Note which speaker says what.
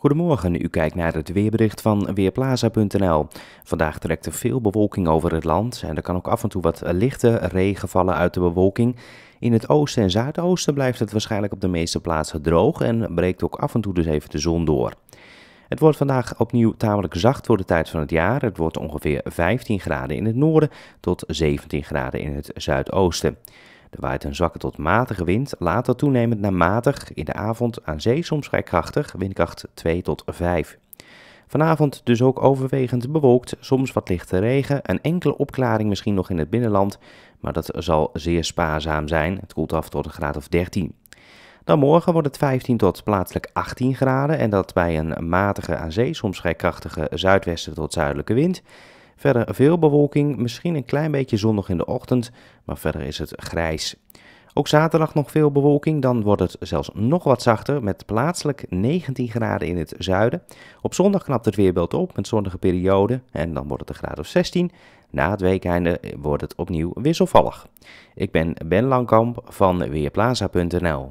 Speaker 1: Goedemorgen, u kijkt naar het weerbericht van Weerplaza.nl. Vandaag trekt er veel bewolking over het land en er kan ook af en toe wat lichte regen vallen uit de bewolking. In het oosten en zuidoosten blijft het waarschijnlijk op de meeste plaatsen droog en breekt ook af en toe dus even de zon door. Het wordt vandaag opnieuw tamelijk zacht voor de tijd van het jaar. Het wordt ongeveer 15 graden in het noorden tot 17 graden in het zuidoosten. De waait een zwakke tot matige wind, later toenemend naar matig, in de avond aan zee soms vrij krachtig, windkracht 2 tot 5. Vanavond dus ook overwegend bewolkt, soms wat lichte regen, een enkele opklaring misschien nog in het binnenland, maar dat zal zeer spaarzaam zijn. Het koelt af tot een graad of 13. Dan morgen wordt het 15 tot plaatselijk 18 graden en dat bij een matige aan zee, soms vrij krachtige zuidwesten tot zuidelijke wind. Verder veel bewolking, misschien een klein beetje zonnig in de ochtend, maar verder is het grijs. Ook zaterdag nog veel bewolking, dan wordt het zelfs nog wat zachter met plaatselijk 19 graden in het zuiden. Op zondag knapt het weerbeeld op met zonnige perioden en dan wordt het een graad of 16. Na het weekeinde wordt het opnieuw wisselvallig. Ik ben Ben Langkamp van Weerplaza.nl.